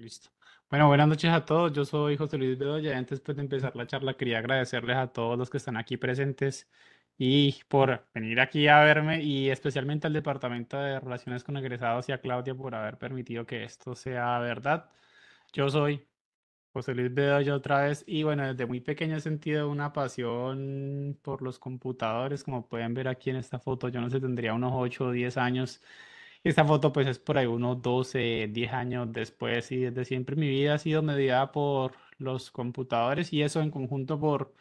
Listo. Bueno, buenas noches a todos. Yo soy José Luis Bedoya. Antes pues, de empezar la charla, quería agradecerles a todos los que están aquí presentes y por venir aquí a verme y especialmente al Departamento de Relaciones con Egresados y a Claudia por haber permitido que esto sea verdad. Yo soy José Luis Bedoya otra vez y bueno, desde muy pequeño he sentido una pasión por los computadores, como pueden ver aquí en esta foto, yo no sé, tendría unos 8 o 10 años esta foto pues es por ahí unos 12, 10 años después y desde siempre mi vida ha sido mediada por los computadores y eso en conjunto por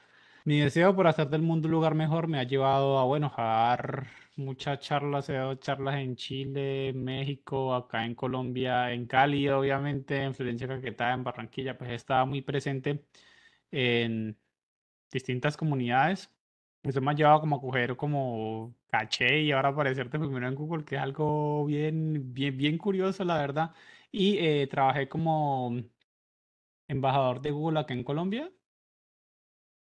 mi deseo por hacer del mundo un lugar mejor me ha llevado a, bueno, a dar muchas charlas, he dado charlas en Chile, México, acá en Colombia, en Cali, obviamente, en Florencia Caquetá, en Barranquilla, pues estaba muy presente en distintas comunidades eso me ha llevado como a coger como caché y ahora aparecerte primero en Google, que es algo bien, bien, bien curioso, la verdad. Y eh, trabajé como embajador de Google acá en Colombia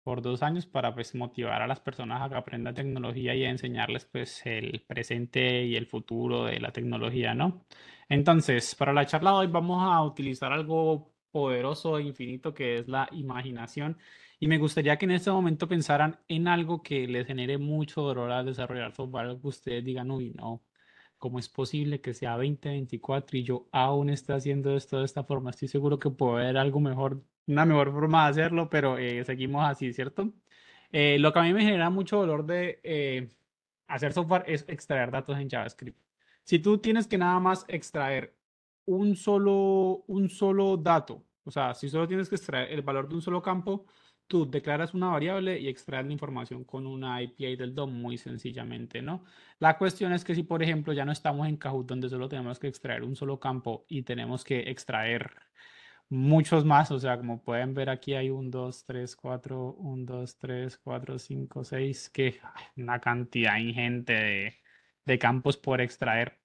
por dos años para pues motivar a las personas a que aprendan tecnología y a enseñarles pues el presente y el futuro de la tecnología, ¿no? Entonces, para la charla de hoy vamos a utilizar algo poderoso e infinito que es la imaginación y me gustaría que en este momento pensaran en algo que les genere mucho dolor al desarrollar software, que ustedes digan, uy, no, ¿cómo es posible que sea 2024 y yo aún estoy haciendo esto de esta forma? Estoy seguro que puedo haber algo mejor, una mejor forma de hacerlo, pero eh, seguimos así, ¿cierto? Eh, lo que a mí me genera mucho dolor de eh, hacer software es extraer datos en JavaScript. Si tú tienes que nada más extraer un solo, un solo dato, o sea, si solo tienes que extraer el valor de un solo campo, tú declaras una variable y extraes la información con una API del DOM muy sencillamente, ¿no? La cuestión es que si, por ejemplo, ya no estamos en Kahoot donde solo tenemos que extraer un solo campo y tenemos que extraer muchos más, o sea, como pueden ver aquí hay un, dos tres cuatro un dos tres cuatro cinco seis que una cantidad ingente de campos por extraer.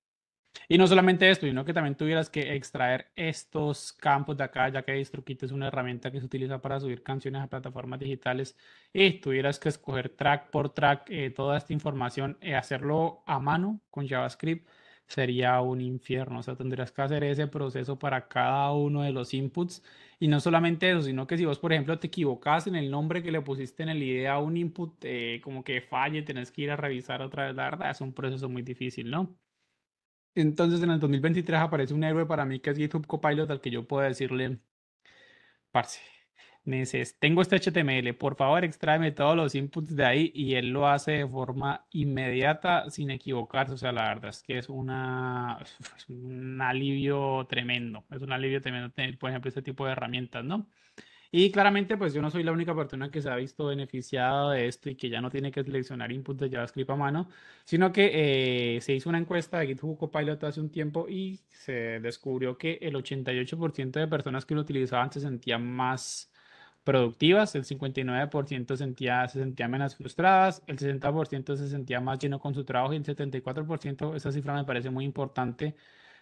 Y no solamente esto, sino que también tuvieras que extraer estos campos de acá, ya que DistroKit es una herramienta que se utiliza para subir canciones a plataformas digitales, y tuvieras que escoger track por track eh, toda esta información y eh, hacerlo a mano con JavaScript sería un infierno. O sea, tendrías que hacer ese proceso para cada uno de los inputs. Y no solamente eso, sino que si vos, por ejemplo, te equivocas en el nombre que le pusiste en el idea a un input, eh, como que falle, tenés que ir a revisar otra vez. La verdad, es un proceso muy difícil, ¿no? Entonces en el 2023 aparece un héroe para mí que es GitHub Copilot al que yo puedo decirle, parce, tengo este HTML, por favor extraeme todos los inputs de ahí y él lo hace de forma inmediata sin equivocarse. O sea, la verdad es que es, una, es un alivio tremendo, es un alivio tremendo tener, por ejemplo, este tipo de herramientas, ¿no? Y claramente, pues yo no soy la única persona que se ha visto beneficiada de esto y que ya no tiene que seleccionar input de JavaScript a mano, sino que eh, se hizo una encuesta de GitHub Copilot hace un tiempo y se descubrió que el 88% de personas que lo utilizaban se sentían más productivas, el 59% sentía, se sentía menos frustradas, el 60% se sentía más lleno con su trabajo y el 74%, esa cifra me parece muy importante,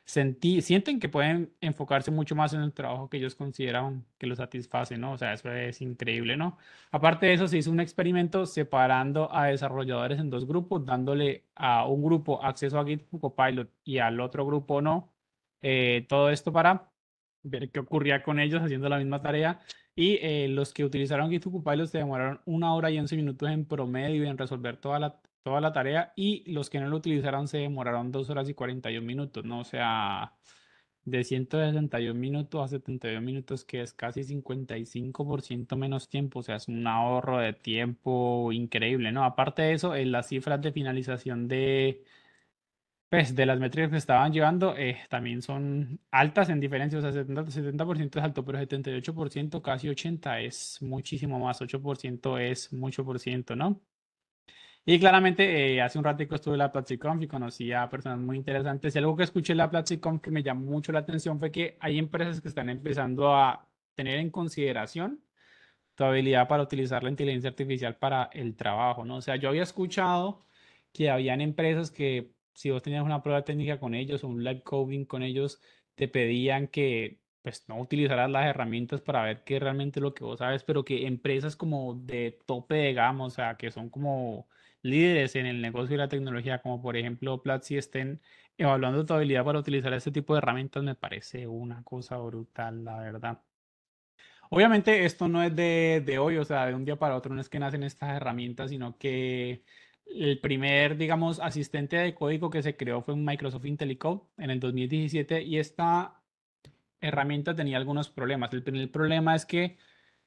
sienten que pueden enfocarse mucho más en el trabajo que ellos consideran que los satisface, ¿no? O sea, eso es increíble, ¿no? Aparte de eso, se hizo un experimento separando a desarrolladores en dos grupos, dándole a un grupo acceso a GitHub pilot y al otro grupo no. Eh, todo esto para ver qué ocurría con ellos haciendo la misma tarea. Y eh, los que utilizaron GitHub Copilot se demoraron una hora y once minutos en promedio en resolver toda la, toda la tarea y los que no lo utilizaron se demoraron 2 horas y 41 minutos, ¿no? O sea, de 161 minutos a 72 minutos, que es casi 55% menos tiempo, o sea, es un ahorro de tiempo increíble, ¿no? Aparte de eso, en eh, las cifras de finalización de, pues, de las métricas que estaban llevando, eh, también son altas en diferencia, o sea, 70%, 70 es alto, pero 78%, casi 80% es muchísimo más, 8% es mucho por ciento, ¿no? Y claramente, eh, hace un ratico estuve en la PlatziConf y conocí a personas muy interesantes. Y algo que escuché en la PlatziConf que me llamó mucho la atención fue que hay empresas que están empezando a tener en consideración tu habilidad para utilizar la inteligencia artificial para el trabajo, ¿no? O sea, yo había escuchado que habían empresas que si vos tenías una prueba técnica con ellos o un live coding con ellos, te pedían que pues no utilizaras las herramientas para ver qué realmente es lo que vos sabes, pero que empresas como de tope de gama, o sea, que son como líderes en el negocio y la tecnología, como por ejemplo Platzi, estén evaluando tu habilidad para utilizar este tipo de herramientas, me parece una cosa brutal, la verdad. Obviamente esto no es de, hoy, o sea, de un día para otro no es que nacen estas herramientas, sino que el primer, digamos, asistente de código que se creó fue un Microsoft IntelliCode en el 2017 y esta herramienta tenía algunos problemas. El primer problema es que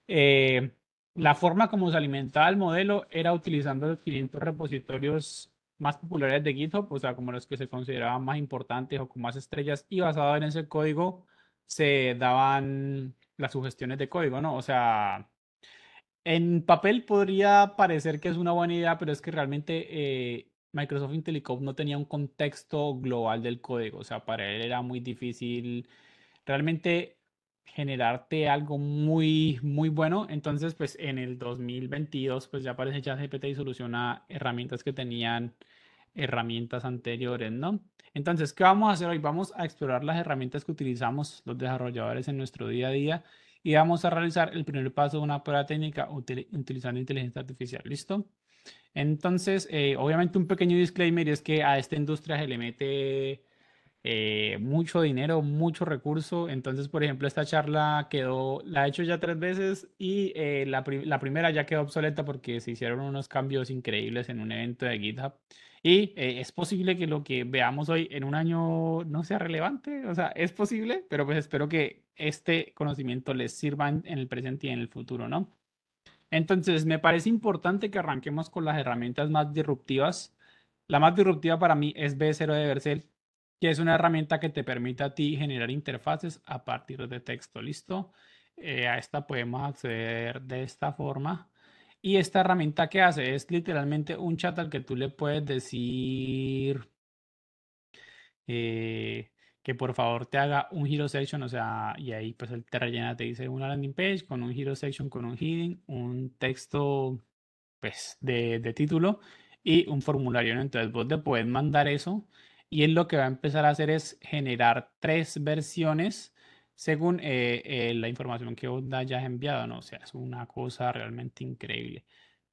eh, la forma como se alimentaba el modelo era utilizando los 500 repositorios más populares de GitHub, o sea, como los que se consideraban más importantes o con más estrellas, y basado en ese código se daban las sugestiones de código, ¿no? O sea, en papel podría parecer que es una buena idea, pero es que realmente eh, Microsoft IntelliCode no tenía un contexto global del código, o sea, para él era muy difícil. Realmente generarte algo muy, muy bueno. Entonces, pues en el 2022, pues ya aparece ChatGPT y soluciona herramientas que tenían herramientas anteriores, ¿no? Entonces, ¿qué vamos a hacer hoy? Vamos a explorar las herramientas que utilizamos los desarrolladores en nuestro día a día y vamos a realizar el primer paso de una prueba técnica utilizando inteligencia artificial, ¿listo? Entonces, eh, obviamente un pequeño disclaimer es que a esta industria se le mete eh, mucho dinero, mucho recurso. Entonces, por ejemplo, esta charla quedó, la he hecho ya tres veces y eh, la, primera ya quedó obsoleta porque se hicieron unos cambios increíbles en un evento de GitHub. Y eh, es posible que lo que veamos hoy en un año no sea relevante, o sea, es posible, pero pues espero que este conocimiento les sirva en el presente y en el futuro, ¿no? Entonces, me parece importante que arranquemos con las herramientas más disruptivas. La más disruptiva para mí es B0 de Vercel que es una herramienta que te permite a ti generar interfaces a partir de texto. ¿Listo? Eh, a esta podemos acceder de esta forma. Y esta herramienta que hace es literalmente un chat al que tú le puedes decir eh, que por favor te haga un hero section, o sea, y ahí pues él te rellena, te dice una landing page con un hero section, con un heading, un texto pues de, de título y un formulario. Entonces vos le puedes mandar eso y él lo que va a empezar a hacer es generar tres versiones según eh, eh, la información que vos hayas enviado, ¿no? O sea, es una cosa realmente increíble.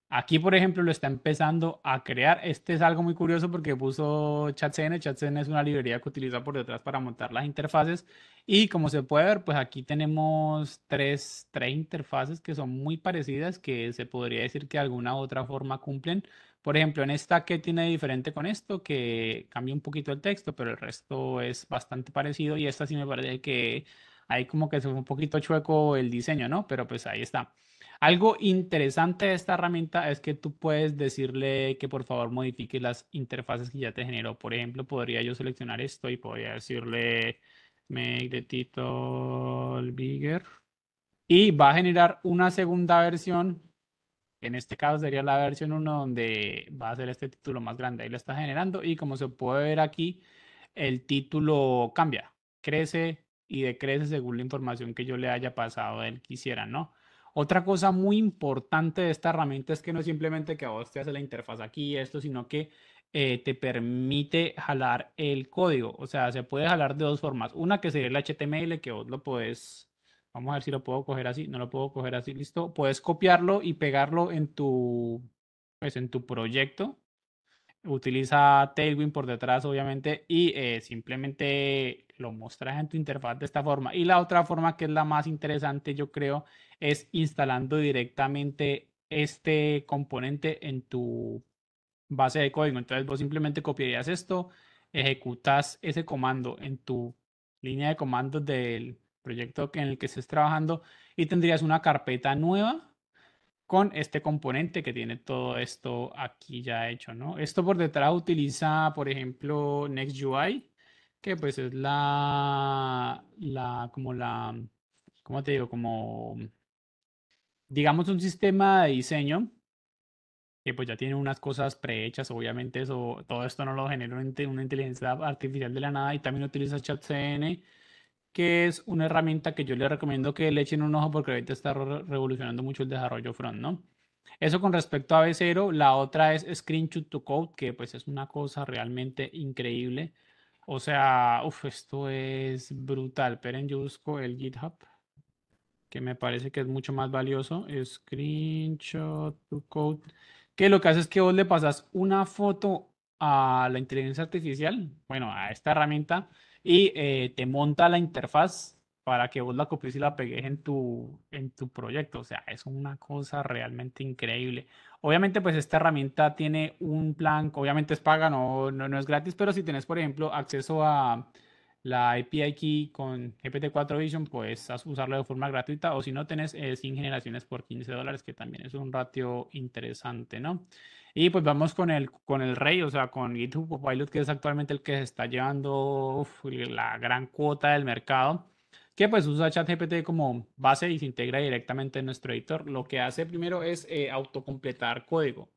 Aquí, por ejemplo, lo está empezando a crear. Este es algo muy curioso porque puso ChatCN. ChatCN es una librería que utiliza por detrás para montar las interfaces. Y como se puede ver, pues aquí tenemos tres, interfaces que son muy parecidas, que se podría decir que de alguna u otra forma cumplen. Por ejemplo, en esta, que tiene diferente con esto? Que cambia un poquito el texto, pero el resto es bastante parecido. Y esta sí me parece que ahí como que se fue un poquito chueco el diseño, ¿no? Pero pues ahí está. Algo interesante de esta herramienta es que tú puedes decirle que por favor modifique las interfaces que ya te generó. Por ejemplo, podría yo seleccionar esto y podría decirle make the title bigger. Y va a generar una segunda versión. En este caso sería la versión 1 donde va a ser este título más grande. Ahí lo está generando y como se puede ver aquí, el título cambia, crece y decrece según la información que yo le haya pasado a él quisiera, ¿no? Otra cosa muy importante de esta herramienta es que no es simplemente que a vos te hace la interfaz aquí y esto, sino que eh, te permite jalar el código. O sea, se puede jalar de dos formas. Una que sería el HTML, que vos lo podés, vamos a ver si lo puedo coger así, no lo puedo coger así, listo. Puedes copiarlo y pegarlo en tu, pues, en tu proyecto utiliza Tailwind por detrás, obviamente, y eh, simplemente lo mostras en tu interfaz de esta forma. Y la otra forma, que es la más interesante, yo creo, es instalando directamente este componente en tu base de código. Entonces, vos simplemente copiarías esto, ejecutas ese comando en tu línea de comandos del proyecto en el que estés trabajando y tendrías una carpeta nueva con este componente que tiene todo esto aquí ya hecho, ¿no? Esto por detrás utiliza, por ejemplo, Next NextUI, que pues es la, la, como la, ¿cómo te digo? Como, digamos, un sistema de diseño que pues ya tiene unas cosas prehechas, obviamente eso, todo esto no lo genera una, una inteligencia artificial de la nada y también utiliza ChatCN que es una herramienta que yo le recomiendo que le echen un ojo porque ahorita está revolucionando mucho el desarrollo front, ¿no? Eso con respecto a B0, la otra es Screenshot to Code, que pues es una cosa realmente increíble. O sea, uff, esto es brutal. Pero yo busco el GitHub, que me parece que es mucho más valioso. Screenshot to Code, que lo que hace es que vos le pasas una foto a la inteligencia artificial, bueno, a esta herramienta, y eh, te monta la interfaz para que vos la copies y la pegues en tu, en tu proyecto. O sea, es una cosa realmente increíble. Obviamente, pues esta herramienta tiene un plan, obviamente es paga, no, no, es gratis, pero si tienes, por ejemplo, acceso a, la API Key con GPT-4 Vision, pues usarlo de forma gratuita o si no tenés 100 eh, generaciones por 15 dólares, que también es un ratio interesante, ¿no? Y pues vamos con el, con el rey, o sea, con GitHub Copilot, que es actualmente el que se está llevando la gran cuota del mercado, que pues usa ChatGPT como base y se integra directamente en nuestro editor. Lo que hace primero es eh, autocompletar código.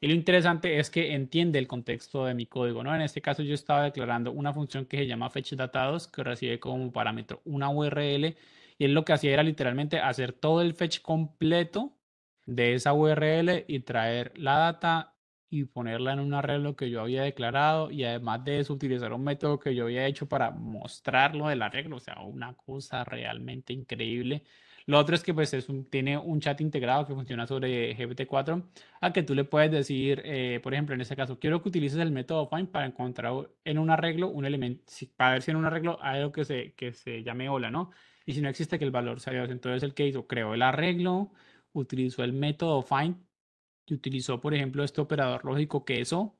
Y lo interesante es que entiende el contexto de mi código, ¿no? En este caso yo estaba declarando una función que se llama fetchDatados, que recibe como parámetro una URL, y él lo que hacía era literalmente hacer todo el fetch completo de esa URL y traer la data y ponerla en un arreglo que yo había declarado y además de eso utilizar un método que yo había hecho para mostrarlo del arreglo, o sea, una cosa realmente increíble lo otro es que pues tiene un chat integrado que funciona sobre GPT-4, a que tú le puedes decir, eh, por ejemplo, en este caso, quiero que utilices el método find para encontrar en un arreglo un elemento, para ver si en un arreglo hay algo que se, que se llame hola, ¿no? Y si no existe que el valor sea Dios, entonces el que hizo creó el arreglo, utilizó el método find y utilizó, por ejemplo, este operador lógico que eso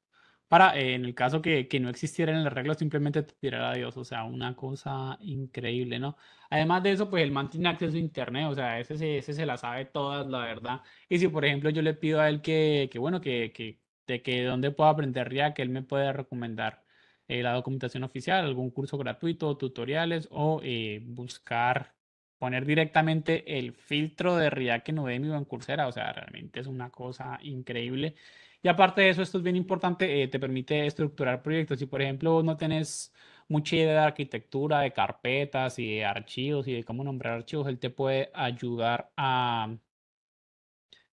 para, eh, en el caso que, que no existiera en el arreglo, simplemente tirar a Dios. O sea, una cosa increíble, ¿no? Además de eso, pues el man acceso a internet, o sea, ese se, ese se la sabe todas, la verdad. Y si, por ejemplo, yo le pido a él que, que bueno, que, que, de que dónde puedo aprender ya, que él me puede recomendar eh, la documentación oficial, algún curso gratuito, tutoriales o eh, buscar poner directamente el filtro de React en Udemy o en Coursera, o sea, realmente es una cosa increíble. Y aparte de eso, esto es bien importante, eh, te permite estructurar proyectos. Si, por ejemplo, no tenés mucha idea de arquitectura, de carpetas y de archivos y de cómo nombrar archivos, él te puede ayudar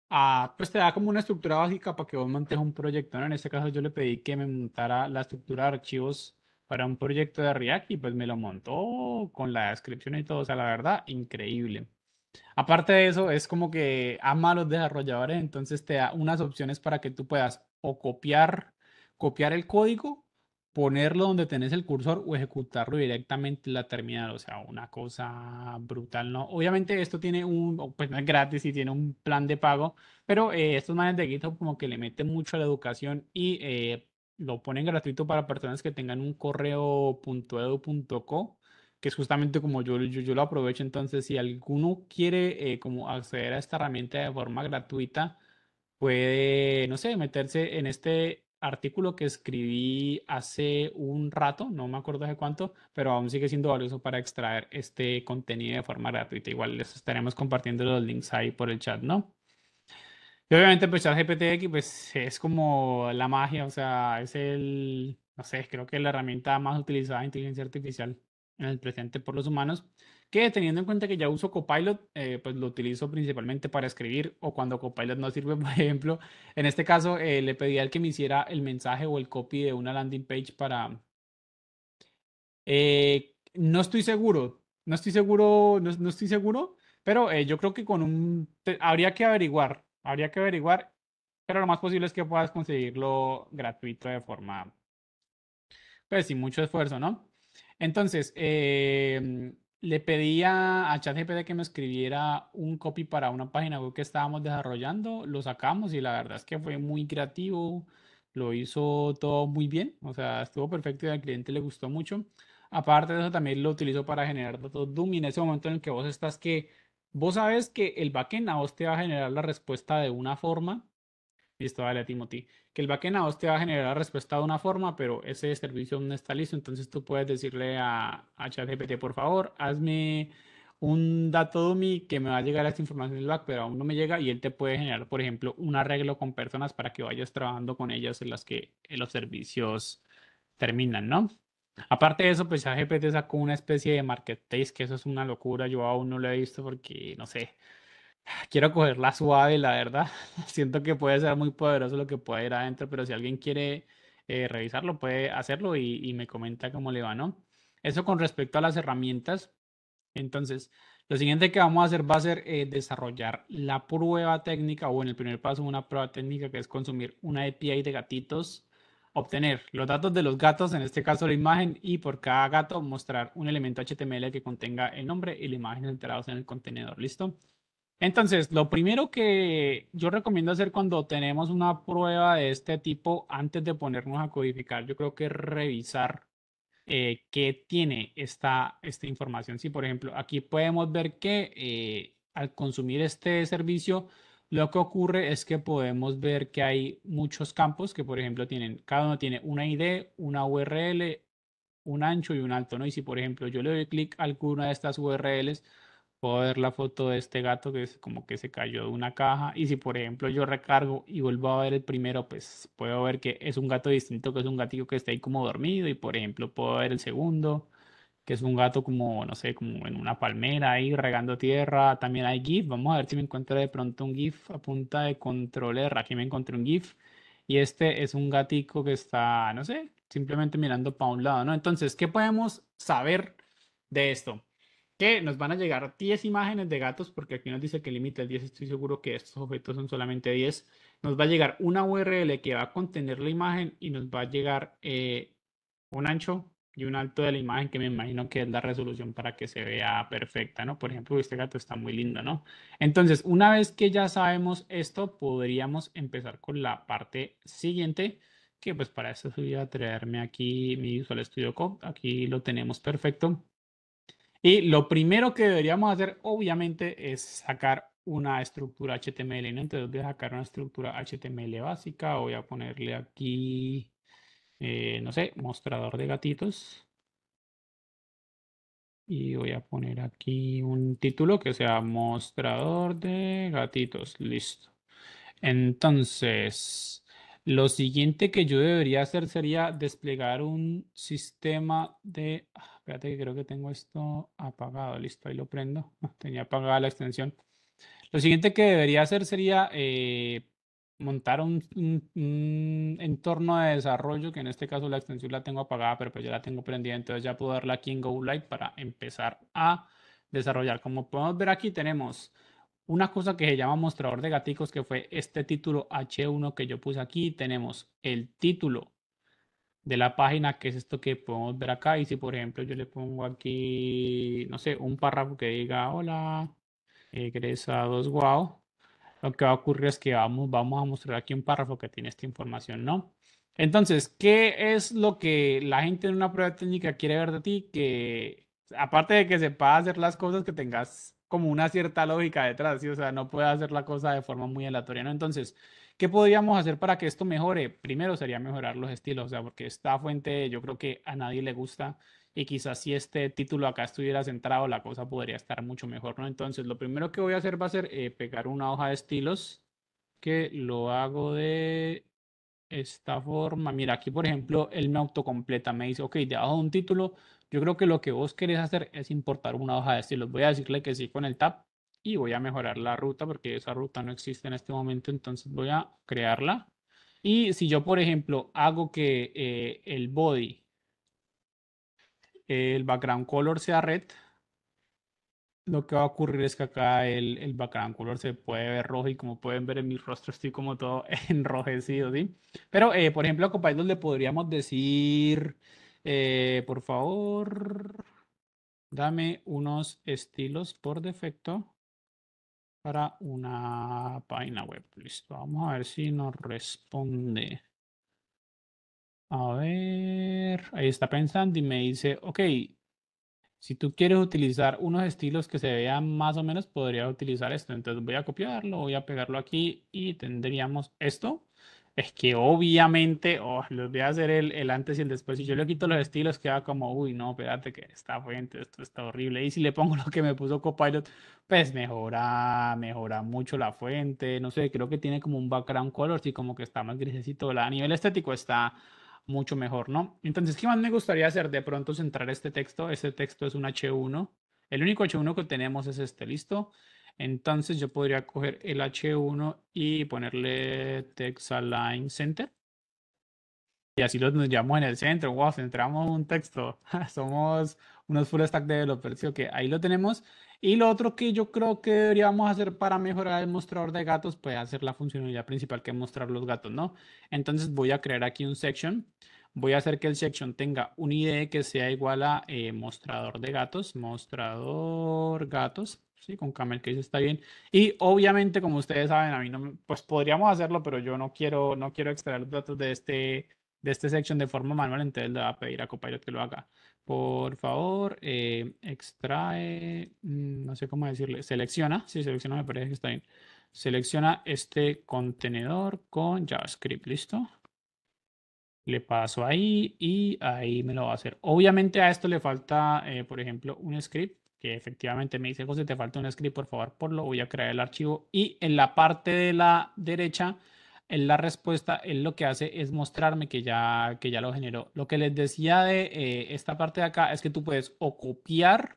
a, pues te da como una estructura básica para que vos mantengas un proyecto. En este caso yo le pedí que me montara la estructura de archivos para un proyecto de React y pues me lo montó con la descripción y todo, o sea, la verdad, increíble. Aparte de eso, es como que ama a los desarrolladores, entonces te da unas opciones para que tú puedas o copiar, copiar el código, ponerlo donde tenés el cursor o ejecutarlo directamente en la terminal, o sea, una cosa brutal, ¿no? Obviamente esto tiene un, pues no es gratis y tiene un plan de pago, pero eh, estos manes de GitHub como que le meten mucho a la educación y eh, lo ponen gratuito para personas que tengan un correo correo.edu.co, que es justamente como yo, yo, lo aprovecho. Entonces, si alguno quiere eh, como acceder a esta herramienta de forma gratuita, puede, no sé, meterse en este artículo que escribí hace un rato, no me acuerdo de cuánto, pero aún sigue siendo valioso para extraer este contenido de forma gratuita. Igual les estaremos compartiendo los links ahí por el chat, ¿no? Y obviamente, pues GPTX pues es como la magia, o sea, es el, no sé, creo que es la herramienta más utilizada de inteligencia artificial en el presente por los humanos, que teniendo en cuenta que ya uso Copilot, eh, pues lo utilizo principalmente para escribir o cuando Copilot no sirve, por ejemplo, en este caso eh, le pedí al que me hiciera el mensaje o el copy de una landing page para... Eh, no estoy seguro, no estoy seguro, no, estoy seguro, pero yo creo que con un... habría que averiguar Habría que averiguar, pero lo más posible es que puedas conseguirlo gratuito de forma, pues sin mucho esfuerzo, ¿no? Entonces, em, le pedí a ChatGPT que me escribiera un copy para una página web que estábamos desarrollando, lo sacamos y la verdad es que fue muy creativo, lo hizo todo muy bien, o sea, estuvo perfecto y al cliente le gustó mucho. Aparte de eso, también lo utilizo para generar datos Doom y en ese momento en el que vos estás que Vos sabes que el backend a vos te va a generar la respuesta de una forma. Listo, dale a Timothy. Que el backend a vos te va a generar la respuesta de una forma, pero ese servicio no está listo. Entonces tú puedes decirle a, a ChatGPT, por favor, hazme un dato dummy que me va a llegar esta información del back, pero aún no me llega y él te puede generar, por ejemplo, un arreglo con personas para que vayas trabajando con ellas en las que los servicios terminan, ¿no? Aparte de eso, pues GPT sacó una especie de marketplace, que eso es una locura, yo aún no lo he visto porque, no sé, quiero cogerla suave, la verdad. Siento que puede ser muy poderoso lo que pueda ir adentro, pero si alguien quiere eh, revisarlo, puede hacerlo y, me comenta cómo le va, ¿no? Eso con respecto a las herramientas. Entonces, lo siguiente que vamos a hacer va a ser eh, desarrollar la prueba técnica, o en el primer paso, una prueba técnica que es consumir una API de gatitos obtener los datos de los gatos, en este caso la imagen, y por cada gato mostrar un elemento HTML que contenga el nombre y la imagen enterados en el contenedor. ¿Listo? Entonces, lo primero que yo recomiendo hacer cuando tenemos una prueba de este tipo, antes de ponernos a codificar, yo creo que revisar eh, qué tiene esta, esta información. Si, por ejemplo, aquí podemos ver que eh, al consumir este servicio, lo que ocurre es que podemos ver que hay muchos campos que, por ejemplo, tienen, cada uno tiene una ID, una URL, un ancho y un alto, ¿no? Y si, por ejemplo, yo le doy clic a alguna de estas URLs, puedo ver la foto de este gato que es como que se cayó de una caja. Y si, por ejemplo, yo recargo y vuelvo a ver el primero, pues puedo ver que es un gato distinto, que es un gatito que está ahí como dormido. Y, por ejemplo, puedo ver el segundo es un gato como, no sé, como en una palmera ahí regando tierra. También hay GIF. Vamos a ver si me encuentro de pronto un GIF a punta de control Aquí me encontré un GIF. Y este es un gatico que está, no sé, simplemente mirando para un lado, ¿no? Entonces, ¿qué podemos saber de esto? Que nos van a llegar 10 imágenes de gatos, porque aquí nos dice que el límite 10, estoy seguro que estos objetos son solamente 10. Nos va a llegar una URL que va a contener la imagen y nos va a llegar eh, un ancho y un alto de la imagen que me imagino que es la resolución para que se vea perfecta, ¿no? Por ejemplo, este gato está muy lindo, ¿no? Entonces, una vez que ya sabemos esto, podríamos empezar con la parte siguiente, que pues para eso voy a traerme aquí mi Visual Studio Code, aquí lo tenemos perfecto. Y lo primero que deberíamos hacer, obviamente, es sacar una estructura HTML, ¿no? Entonces voy a sacar una estructura HTML básica, voy a ponerle aquí eh, no sé, mostrador de gatitos. Y voy a poner aquí un título que sea mostrador de gatitos. Listo. Entonces, lo siguiente que yo debería hacer sería desplegar un sistema de... Ah, espérate que creo que tengo esto apagado. Listo, ahí lo prendo. Tenía apagada la extensión. Lo siguiente que debería hacer sería eh, montar un, entorno de desarrollo, que en este caso la extensión la tengo apagada, pero pues ya la tengo prendida, entonces ya puedo darle aquí en light para empezar a desarrollar. Como podemos ver aquí tenemos una cosa que se llama mostrador de gaticos, que fue este título H1 que yo puse aquí. Tenemos el título de la página, que es esto que podemos ver acá. Y si, por ejemplo, yo le pongo aquí, no sé, un párrafo que diga, hola, egresados, wow lo que va a ocurrir es que vamos, vamos a mostrar aquí un párrafo que tiene esta información, ¿no? Entonces, ¿qué es lo que la gente en una prueba técnica quiere ver de ti? Que aparte de que sepas hacer las cosas, que tengas como una cierta lógica detrás, ¿sí? o sea, no puede hacer la cosa de forma muy aleatoria, ¿no? Entonces, ¿qué podríamos hacer para que esto mejore? Primero sería mejorar los estilos, o sea, porque esta fuente yo creo que a nadie le gusta y quizás si este título acá estuviera centrado, la cosa podría estar mucho mejor, ¿no? Entonces, lo primero que voy a hacer va a ser eh, pegar una hoja de estilos, que lo hago de esta forma. Mira, aquí, por ejemplo, él me autocompleta, me dice, ok, debajo de un título, yo creo que lo que vos querés hacer es importar una hoja de estilos. Voy a decirle que sí con el tab y voy a mejorar la ruta porque esa ruta no existe en este momento, entonces voy a crearla. Y si yo, por ejemplo, hago que eh, el body el background color sea red, lo que va a ocurrir es que acá el, background color se puede ver rojo y como pueden ver en mi rostro estoy como todo enrojecido, Pero, eh, por ejemplo, a le podríamos decir, eh, por favor, dame unos estilos por defecto para una página web. Listo, vamos a ver si nos responde. A ver, ahí está pensando y me dice, ok, si tú quieres utilizar unos estilos que se vean más o menos, podría utilizar esto. Entonces voy a copiarlo, voy a pegarlo aquí y tendríamos esto. Es que obviamente, oh, les voy a hacer el, antes y el después. Si yo le quito los estilos, queda como, uy, no, espérate que esta fuente, esto está horrible. Y si le pongo lo que me puso Copilot, pues mejora, mejora mucho la fuente. No sé, creo que tiene como un background color, sí, como que está más grisecito. a nivel estético está mucho mejor, ¿no? Entonces, ¿qué más me gustaría hacer? De pronto centrar este texto. Este texto es un H1. El único H1 que tenemos es este, ¿listo? Entonces yo podría coger el H1 y ponerle text align center. Y así lo nos en el centro. Wow, centramos un texto. Somos unos full stack developers. Ok, que ahí lo tenemos. Y lo otro que yo creo que deberíamos hacer para mejorar el mostrador de gatos, puede hacer la funcionalidad principal que es mostrar los gatos, ¿no? Entonces voy a crear aquí un section. Voy a hacer que el section tenga un ID que sea igual a eh, mostrador de gatos, mostrador gatos. Sí, con camel case está bien. Y obviamente, como ustedes saben, a mí no, pues podríamos hacerlo, pero yo no quiero, no quiero extraer los datos de este, de este section de forma manual, entonces le voy a pedir a Copilot que lo haga por favor, eh, extrae, mm, no sé cómo decirle, selecciona, si sí, selecciona me parece que está bien, selecciona este contenedor con JavaScript, ¿listo? Le paso ahí y ahí me lo va a hacer. Obviamente a esto le falta, eh, por ejemplo, un script, que efectivamente me dice, José, te falta un script, por favor, por lo voy a crear el archivo. Y en la parte de la derecha en la respuesta, él lo que hace es mostrarme que ya, que ya lo generó. Lo que les decía de eh, esta parte de acá es que tú puedes o copiar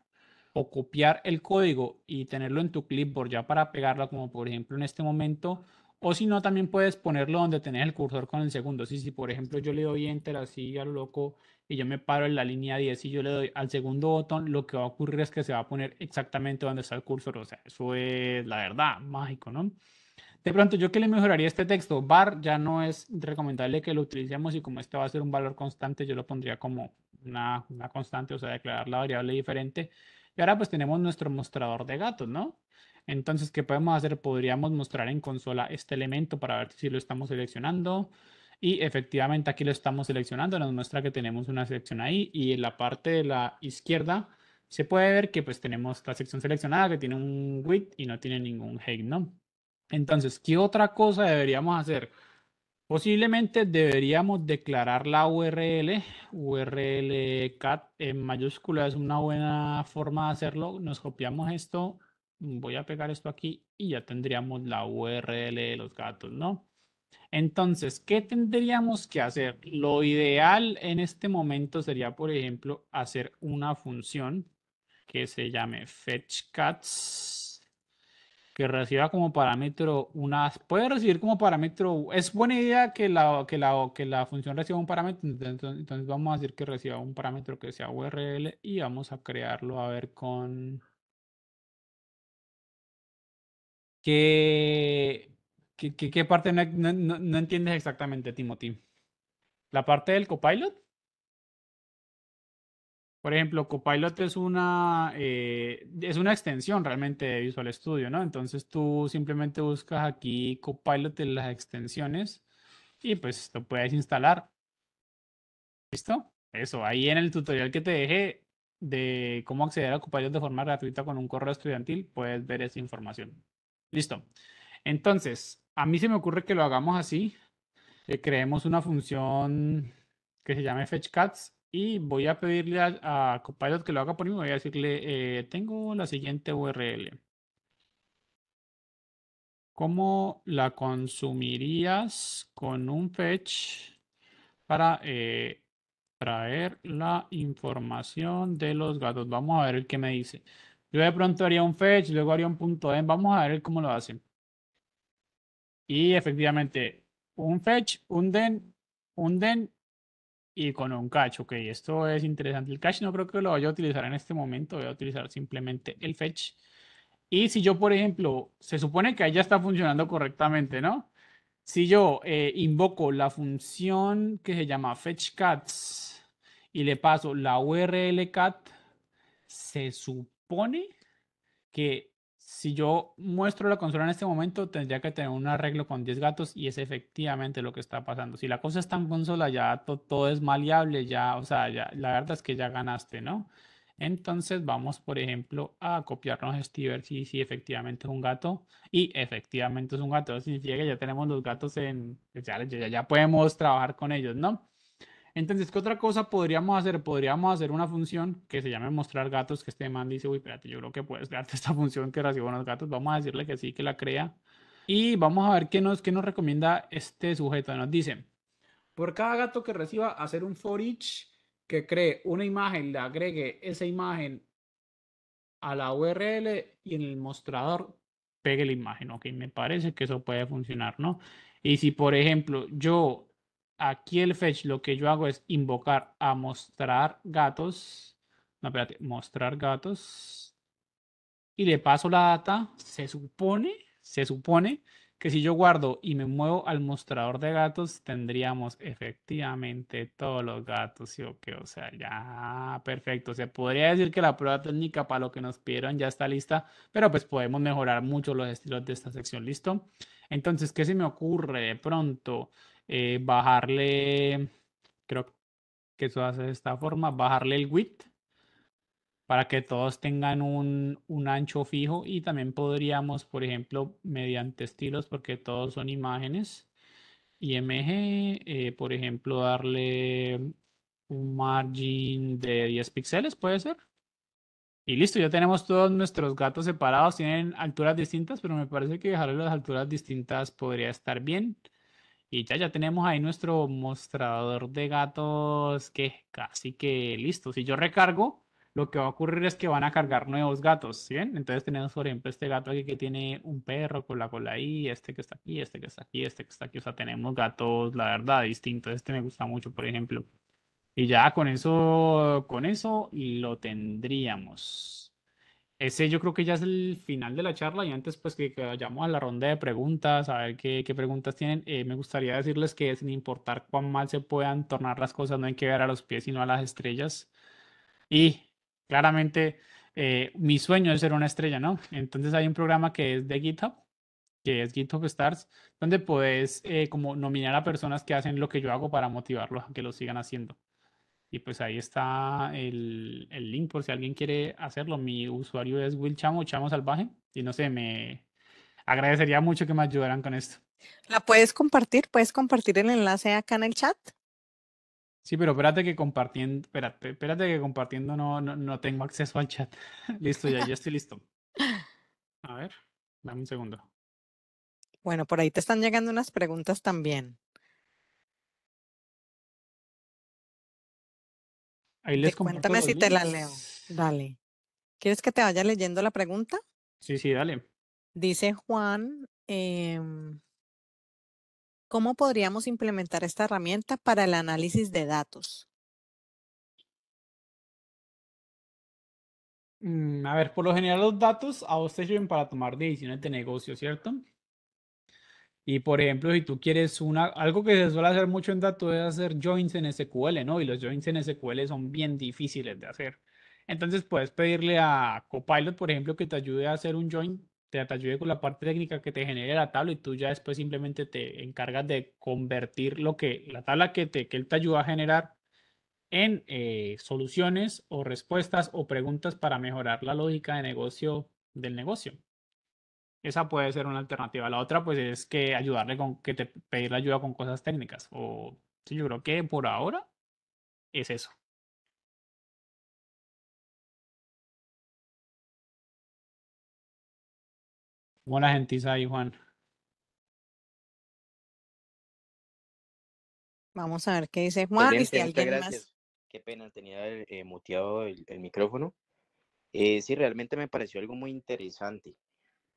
o copiar el código y tenerlo en tu clipboard ya para pegarlo, como por ejemplo en este momento, o si no, también puedes ponerlo donde tenés el cursor con el segundo. Si, si por ejemplo yo le doy enter así a lo loco y yo me paro en la línea 10 y yo le doy al segundo botón, lo que va a ocurrir es que se va a poner exactamente donde está el cursor. O sea, eso es la verdad, mágico, ¿no? De pronto, ¿yo qué le mejoraría este texto? Bar ya no es recomendable que lo utilicemos y como este va a ser un valor constante, yo lo pondría como una, constante, o sea, declarar la variable diferente. Y ahora pues tenemos nuestro mostrador de gatos, ¿no? Entonces, ¿qué podemos hacer? Podríamos mostrar en consola este elemento para ver si lo estamos seleccionando. Y efectivamente aquí lo estamos seleccionando, nos muestra que tenemos una selección ahí y en la parte de la izquierda se puede ver que pues tenemos la sección seleccionada que tiene un width y no tiene ningún height, ¿no? Entonces, ¿qué otra cosa deberíamos hacer? Posiblemente deberíamos declarar la URL. URL cat en mayúscula es una buena forma de hacerlo. Nos copiamos esto. Voy a pegar esto aquí y ya tendríamos la URL de los gatos, ¿no? Entonces, ¿qué tendríamos que hacer? Lo ideal en este momento sería, por ejemplo, hacer una función que se llame fetchCats que reciba como parámetro unas, puede recibir como parámetro, es buena idea que la, que la, que la función reciba un parámetro, entonces, vamos a decir que reciba un parámetro que sea URL y vamos a crearlo a ver con qué, qué, parte no, no entiendes exactamente, Timothy. ¿La parte del copilot? Por ejemplo, Copilot es una, eh, es una extensión realmente de Visual Studio, ¿no? Entonces tú simplemente buscas aquí Copilot en las extensiones y pues lo puedes instalar. ¿Listo? Eso, ahí en el tutorial que te dejé de cómo acceder a Copilot de forma gratuita con un correo estudiantil, puedes ver esa información. Listo. Entonces, a mí se me ocurre que lo hagamos así. Que creemos una función que se llame FetchCats y voy a pedirle a, Copilot que lo haga por mí. Voy a decirle, eh, tengo la siguiente URL. ¿Cómo la consumirías con un fetch para eh, traer la información de los gatos? Vamos a ver el que me dice. Yo de pronto haría un fetch, luego haría un punto en. Vamos a ver cómo lo hacen. Y efectivamente, un fetch, un den, un den y con un cache. Ok, esto es interesante. El cache no creo que lo vaya a utilizar en este momento. Voy a utilizar simplemente el fetch. Y si yo, por ejemplo, se supone que ahí ya está funcionando correctamente, ¿no? Si yo eh, invoco la función que se llama fetchCats y le paso la url cat, se supone que si yo muestro la consola en este momento, tendría que tener un arreglo con 10 gatos y es efectivamente lo que está pasando. Si la cosa está en consola, ya todo es maleable, ya, o sea, ya, la verdad es que ya ganaste, ¿no? Entonces vamos, por ejemplo, a copiarnos este y ver si, efectivamente es un gato. Y efectivamente es un gato. si significa que ya tenemos los gatos en... ya podemos trabajar con ellos, ¿no? Entonces, ¿qué otra cosa podríamos hacer? Podríamos hacer una función que se llame mostrar gatos, que este man dice, uy, espérate, yo creo que puedes crearte esta función que recibe unos gatos. Vamos a decirle que sí, que la crea. Y vamos a ver qué nos, qué nos recomienda este sujeto. Nos dice, por cada gato que reciba, hacer un for each que cree una imagen, le agregue esa imagen a la URL y en el mostrador pegue la imagen. Ok, me parece que eso puede funcionar, ¿no? Y si, por ejemplo, yo Aquí el fetch lo que yo hago es invocar a mostrar gatos. No, espérate, mostrar gatos. Y le paso la data. Se supone, se supone que si yo guardo y me muevo al mostrador de gatos, tendríamos efectivamente todos los gatos, o O sea, ya, perfecto. Se podría decir que la prueba técnica para lo que nos pidieron ya está lista, pero pues podemos mejorar mucho los estilos de esta sección, ¿listo? Entonces, ¿qué se me ocurre de pronto? Eh, bajarle, creo que eso hace de esta forma, bajarle el width para que todos tengan un, ancho fijo y también podríamos, por ejemplo, mediante estilos, porque todos son imágenes, IMG, eh, por ejemplo, darle un margin de 10 píxeles, puede ser. Y listo, ya tenemos todos nuestros gatos separados, tienen alturas distintas, pero me parece que dejarle las alturas distintas podría estar bien. Y ya, ya tenemos ahí nuestro mostrador de gatos que casi que listo. Si yo recargo, lo que va a ocurrir es que van a cargar nuevos gatos, ¿sí Entonces tenemos, por ejemplo, este gato aquí que tiene un perro con la cola ahí, este que está aquí, este que está aquí, este que está aquí. O sea, tenemos gatos, la verdad, distintos. Este me gusta mucho, por ejemplo. Y ya con eso, con eso lo tendríamos. Ese yo creo que ya es el final de la charla y antes pues que, vayamos a la ronda de preguntas, a ver qué, preguntas tienen, eh, me gustaría decirles que sin importar cuán mal se puedan tornar las cosas, no hay que ver a los pies sino a las estrellas. Y claramente eh, mi sueño es ser una estrella, ¿no? Entonces hay un programa que es de GitHub, que es GitHub Stars, donde puedes eh, como nominar a personas que hacen lo que yo hago para motivarlos a que lo sigan haciendo. Y pues ahí está el, link por si alguien quiere hacerlo. Mi usuario es Will Chamo, Chamo Salvaje. Y no sé, me agradecería mucho que me ayudaran con esto. ¿La puedes compartir? ¿Puedes compartir el enlace acá en el chat? Sí, pero espérate que compartiendo, espérate, que compartiendo no, no, no tengo acceso al chat. listo, ya, ya estoy listo. A ver, dame un segundo. Bueno, por ahí te están llegando unas preguntas también. Ahí les Cuéntame si te la leo. Dale. ¿Quieres que te vaya leyendo la pregunta? Sí, sí, dale. Dice Juan, em, ¿cómo podríamos implementar esta herramienta para el análisis de datos? Mm, a ver, por lo general los datos a vos te sirven para tomar decisiones de negocio, ¿cierto? Y por ejemplo, si tú quieres una, algo que se suele hacer mucho en datos es hacer joins en SQL, ¿no? Y los joins en SQL son bien difíciles de hacer. Entonces puedes pedirle a Copilot, por ejemplo, que te ayude a hacer un join, te, te ayude con la parte técnica que te genere la tabla y tú ya después simplemente te encargas de convertir lo que, la tabla que, él te ayuda a generar en eh, soluciones o respuestas o preguntas para mejorar la lógica de negocio del negocio. Esa puede ser una alternativa. La otra, pues, es que ayudarle con, que te pedirle ayuda con cosas técnicas. O sí, yo creo que por ahora es eso. Buena, gentis ahí, Juan? Vamos a ver qué dice Juan gracias. Qué pena, tenía eh, muteado el, micrófono. Eh, sí, realmente me pareció algo muy interesante.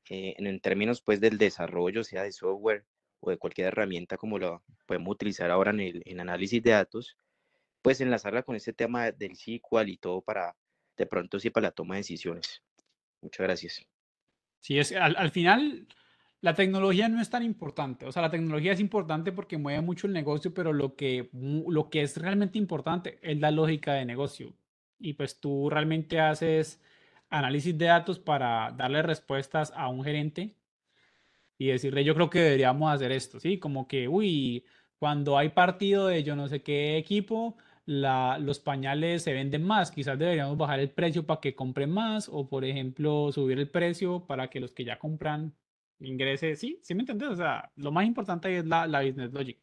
Eh, en términos pues del desarrollo, sea de software o de cualquier herramienta como la podemos utilizar ahora en, el, en análisis de datos, pues enlazarla con este tema del SQL y todo para de pronto sí para la toma de decisiones. Muchas gracias. Sí, es, al, al final la tecnología no es tan importante. O sea, la tecnología es importante porque mueve mucho el negocio, pero lo que, lo que es realmente importante es la lógica de negocio. Y pues tú realmente haces análisis de datos para darle respuestas a un gerente y decirle, yo creo que deberíamos hacer esto, ¿sí? Como que, uy, cuando hay partido de yo no sé qué equipo, la, los pañales se venden más, quizás deberíamos bajar el precio para que compren más o, por ejemplo, subir el precio para que los que ya compran ingrese, sí, sí me entendés, o sea, lo más importante es la, la business logic.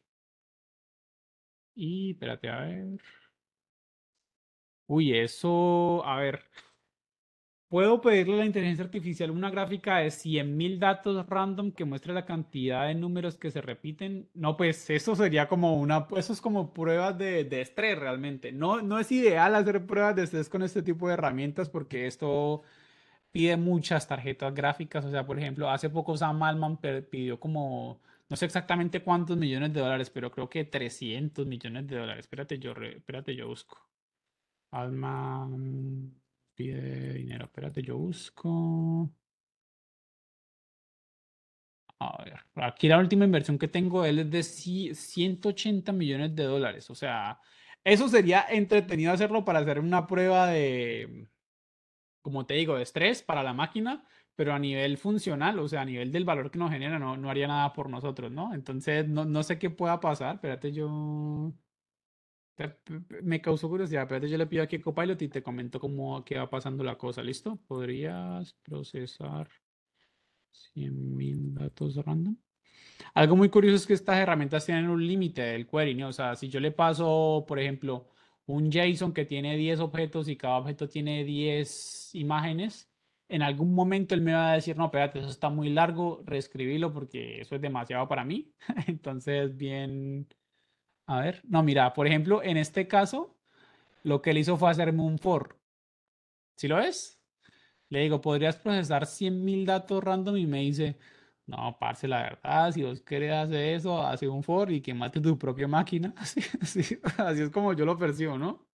Y espérate, a ver. Uy, eso, a ver. Puedo pedirle a la inteligencia artificial una gráfica de 100.000 datos random que muestre la cantidad de números que se repiten. No, pues eso sería como una, eso es como pruebas de, estrés realmente. No, no es ideal hacer pruebas de estrés con este tipo de herramientas porque esto pide muchas tarjetas gráficas. O sea, por ejemplo, hace poco Sam Alman pidió como, no sé exactamente cuántos millones de dólares, pero creo que 300 millones de dólares. Espérate, yo, espérate, yo busco. Alman pide dinero. Espérate, yo busco. A aquí la última inversión que tengo, él es de 180 millones de dólares. O sea, eso sería entretenido hacerlo para hacer una prueba de, como te digo, de estrés para la máquina, pero a nivel funcional, o sea, a nivel del valor que nos genera, no, no haría nada por nosotros, ¿no? Entonces, no, no sé qué pueda pasar. Espérate, yo me causó curiosidad, pero yo le pido aquí a Copilot y te comento cómo que va pasando la cosa, ¿listo? ¿Podrías procesar 100.000 datos random? Algo muy curioso es que estas herramientas tienen un límite del query, O sea, si yo le paso, por ejemplo, un JSON que tiene 10 objetos y cada objeto tiene 10 imágenes, en algún momento él me va a decir, no, espérate, eso está muy largo, reescribilo porque eso es demasiado para mí. Entonces, bien a ver, no, mira, por ejemplo, en este caso, lo que él hizo fue hacerme un for. ¿Sí lo ves? Le digo, ¿podrías procesar 100.000 datos random? Y me dice, no, parce, la verdad, si vos querés hacer eso, hace un for y que mate tu propia máquina. Así, es como yo lo percibo, ¿no?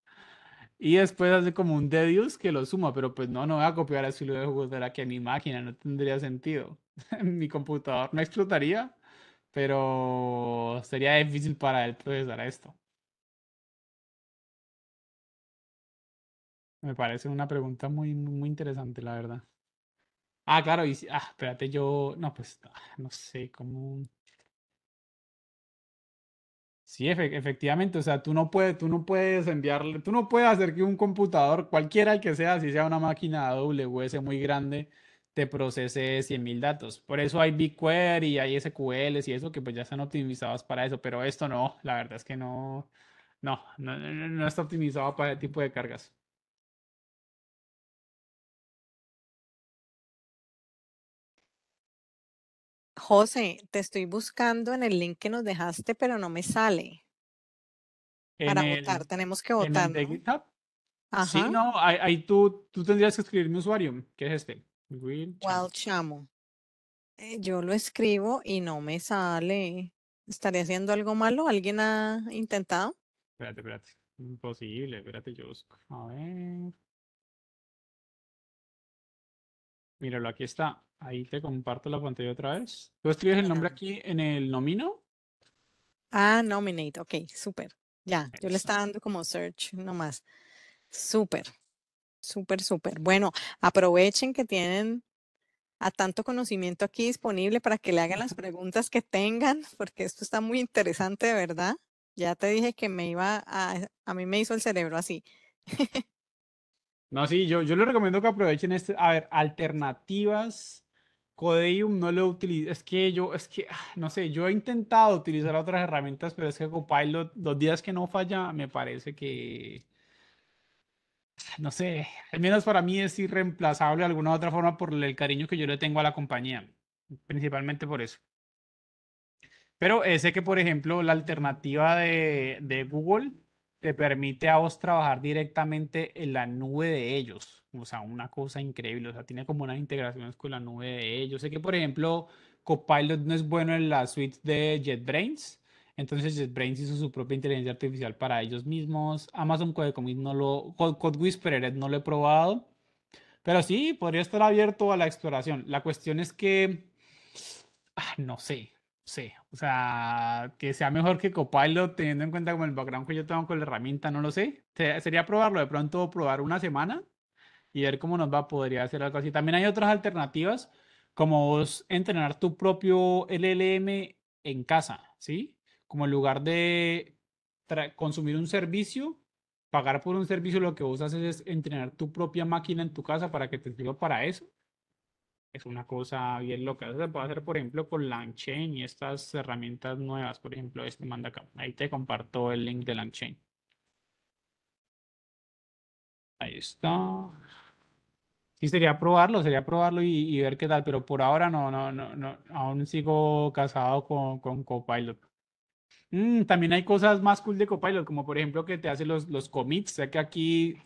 Y después hace como un dedius que lo suma, pero pues no, no voy a copiar eso y lo dejo aquí a mi máquina, no tendría sentido. mi computador no explotaría pero sería difícil para él procesar esto. Me parece una pregunta muy, muy interesante, la verdad. Ah, claro, y ah, espérate, yo. No, pues ah, no sé cómo. Sí, efectivamente, o sea, tú no puedes, tú no puedes enviarle, tú no puedes hacer que un computador, cualquiera el que sea, si sea una máquina AWS muy grande, te procese mil datos. Por eso hay BigQuery, y hay SQLs y eso que pues ya están optimizados para eso, pero esto no, la verdad es que no, no, no, está optimizado para el tipo de cargas. José, te estoy buscando en el link que nos dejaste, pero no me sale. Para votar, tenemos que votar. ¿En GitHub? Sí, no, ahí, tú, tú tendrías que escribir mi usuario, que es este. Wild Chamo. Eh, yo lo escribo y no me sale. ¿Estaré haciendo algo malo? ¿Alguien ha intentado? Espérate, espérate. Imposible, espérate, yo busco. A ver. Míralo, aquí está. Ahí te comparto la pantalla otra vez. Tú escribes el nombre aquí en el nomino. Ah, nominate. Ok, súper. Ya, yo le estaba dando como search nomás. Súper. Súper, súper. Bueno, aprovechen que tienen a tanto conocimiento aquí disponible para que le hagan las preguntas que tengan, porque esto está muy interesante, de verdad. Ya te dije que me iba a, a mí me hizo el cerebro así. No, sí, yo, yo les recomiendo que aprovechen este, a ver, alternativas. Codeium no lo utilizo, es que yo, es que, ah, no sé, yo he intentado utilizar otras herramientas, pero es que Copilot, los días que no falla, me parece que, no sé, al menos para mí es irreemplazable de alguna u otra forma por el cariño que yo le tengo a la compañía, principalmente por eso. Pero eh, sé que, por ejemplo, la alternativa de, de Google te permite a vos trabajar directamente en la nube de ellos. O sea, una cosa increíble. O sea, tiene como unas integraciones con la nube de ellos. Sé que, por ejemplo, Copilot no es bueno en la suite de JetBrains, entonces Brains hizo su propia inteligencia artificial para ellos mismos. Amazon Codecommit no lo, Code Whisperer no lo he probado, pero sí podría estar abierto a la exploración. La cuestión es que ah, no sé, sé, o sea, que sea mejor que Copilot teniendo en cuenta como el background que yo tengo con la herramienta, no lo sé. Sería probarlo de pronto, probar una semana y ver cómo nos va, podría hacer algo así. También hay otras alternativas, como entrenar tu propio LLM en casa, ¿sí? como en lugar de consumir un servicio, pagar por un servicio, lo que vos haces es entrenar tu propia máquina en tu casa para que te sirva para eso. Es una cosa bien loca. se puede hacer, por ejemplo, con LangChain y estas herramientas nuevas. Por ejemplo, este manda acá. Ahí te comparto el link de LangChain. Ahí está. Sí, sería probarlo, sería probarlo y, ver qué tal, pero por ahora no, no, no, no aún sigo casado con, con Copilot. Mm, también hay cosas más cool de Copilot, como por ejemplo que te hace los, los commits. Sé que aquí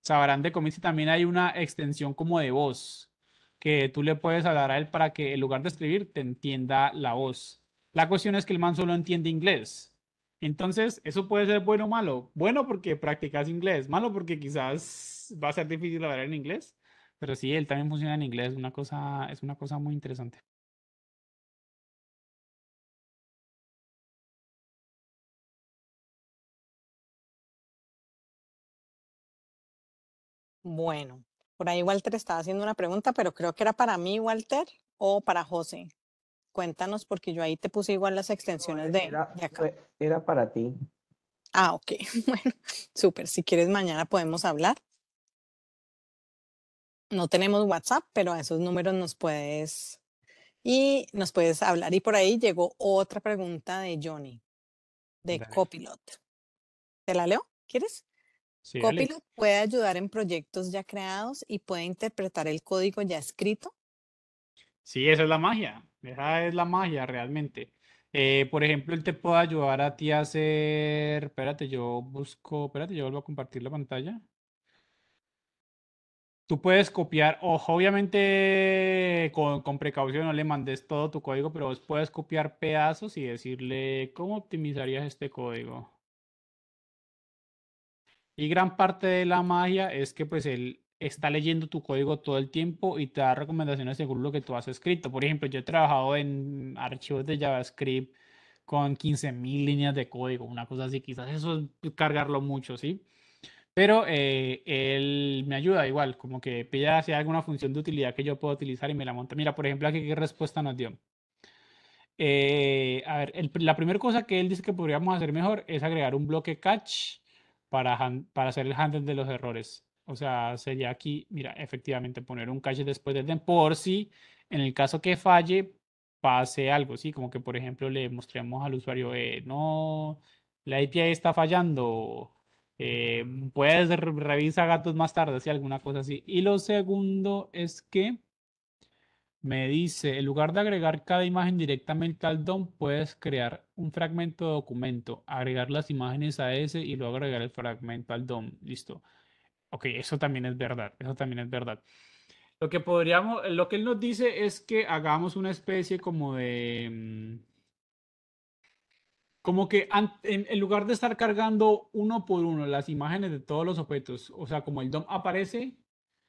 sabrán de commits y también hay una extensión como de voz que tú le puedes hablar a él para que en lugar de escribir te entienda la voz. La cuestión es que el man solo entiende inglés. Entonces, eso puede ser bueno o malo. Bueno porque practicas inglés, malo porque quizás va a ser difícil hablar en inglés, pero sí, él también funciona en inglés, una cosa, es una cosa muy interesante. Bueno, por ahí Walter estaba haciendo una pregunta, pero creo que era para mí, Walter, o para José. Cuéntanos, porque yo ahí te puse igual las extensiones e de, Era para ti. Ah, ok. Bueno, súper. Si quieres, mañana podemos hablar. No tenemos WhatsApp, pero a esos números nos puedes y nos puedes hablar. Y por ahí llegó otra pregunta de Johnny, de Copilot. ¿Te la leo? ¿Quieres? Copilot puede ayudar en proyectos ya creados y puede interpretar el código ya escrito. Sí, esa es la magia. Esa es la magia realmente. Eh, por ejemplo, él te puede ayudar a ti a hacer. Espérate, yo busco. Espérate, yo vuelvo a compartir la pantalla. Tú puedes copiar, ojo, obviamente con, precaución no le mandes todo tu código, pero puedes copiar pedazos y decirle cómo optimizarías este código. Y gran parte de la magia es que pues él está leyendo tu código todo el tiempo y te da recomendaciones según lo que tú has escrito. Por ejemplo, yo he trabajado en archivos de JavaScript con 15.000 líneas de código, una cosa así, quizás eso es cargarlo mucho, ¿sí? Pero eh, él me ayuda igual, como que pilla hay alguna función de utilidad que yo puedo utilizar y me la monta. Mira, por ejemplo, aquí qué respuesta nos dio. Eh, a ver, la primera cosa que él dice que podríamos hacer mejor es agregar un bloque catch para, hacer el handling de los errores. O sea, sería aquí, mira, efectivamente poner un cache después del den por si en el caso que falle pase algo, ¿sí? Como que, por ejemplo, le mostremos al usuario, eh, no, la API está fallando, eh, puedes revisar gatos más tarde, si alguna cosa así. Y lo segundo es que me dice, en lugar de agregar cada imagen directamente al DOM, puedes crear un fragmento de documento, agregar las imágenes a ese y luego agregar el fragmento al DOM. Listo. Ok, eso también es verdad, eso también es verdad. Lo que podríamos, lo que él nos dice es que hagamos una especie como de... Mm, como que en, lugar de estar cargando uno por uno las imágenes de todos los objetos, o sea, como el DOM aparece,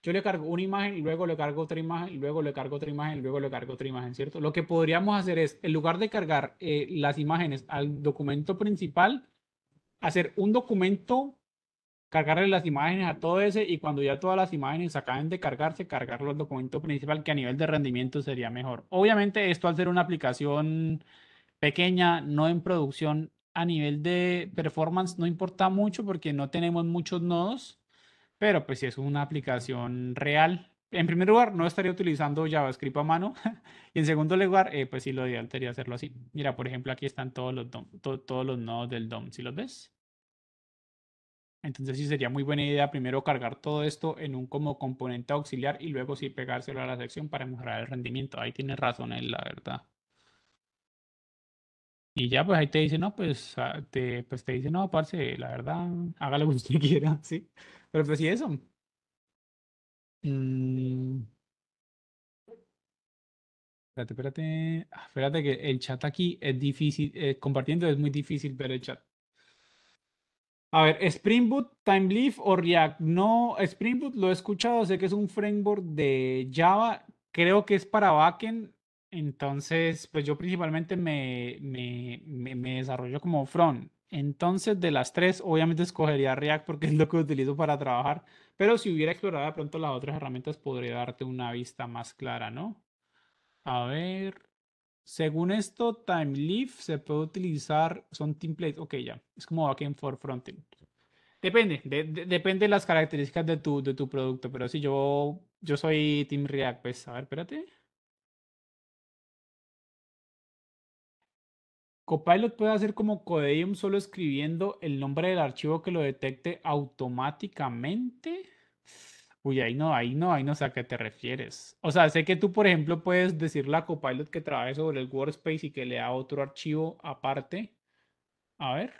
yo le cargo una imagen y luego le cargo otra imagen y luego le cargo otra imagen y luego le cargo otra imagen, ¿cierto? Lo que podríamos hacer es, en lugar de cargar eh, las imágenes al documento principal, hacer un documento, cargarle las imágenes a todo ese y cuando ya todas las imágenes acaben de cargarse, cargarlo al documento principal que a nivel de rendimiento sería mejor. Obviamente esto al ser una aplicación pequeña, no en producción, a nivel de performance no importa mucho porque no tenemos muchos nodos pero pues si es una aplicación real, en primer lugar, no estaría utilizando JavaScript a mano. y en segundo lugar, eh, pues sí, lo ideal sería hacerlo así. Mira, por ejemplo, aquí están todos los, todos los nodos del DOM, si los ves? Entonces sí sería muy buena idea primero cargar todo esto en un como componente auxiliar y luego sí pegárselo a la sección para mejorar el rendimiento. Ahí tiene razón él, eh, la verdad. Y ya pues ahí te dice, no, pues ah, te, pues te dice, no, parce, la verdad, hágalo como usted quiera, ¿sí? Pero pues sí, eso. Mm. Espérate, espérate. espérate ah, que el chat aquí es difícil. Eh, compartiendo es muy difícil ver el chat. A ver, Spring Boot, Time Leaf o React. No, Spring Boot lo he escuchado, sé que es un framework de Java, creo que es para backend. Entonces, pues yo principalmente me, me, me, me desarrollo como front. Entonces, de las tres, obviamente escogería React porque es lo que utilizo para trabajar, pero si hubiera explorado de pronto las otras herramientas, podría darte una vista más clara, ¿no? A ver, según esto, TimeLeaf se puede utilizar, son templates, ok, ya, es como aquí for frontend. Depende, depende de las características de tu, de tu producto, pero si yo, yo soy Team React, pues, a ver, espérate. Copilot puede hacer como Codeium solo escribiendo el nombre del archivo que lo detecte automáticamente. Uy, ahí no, ahí no, ahí no sé a qué te refieres. O sea, sé que tú, por ejemplo, puedes decirle a Copilot que trabaje sobre el Workspace y que lea otro archivo aparte. A ver.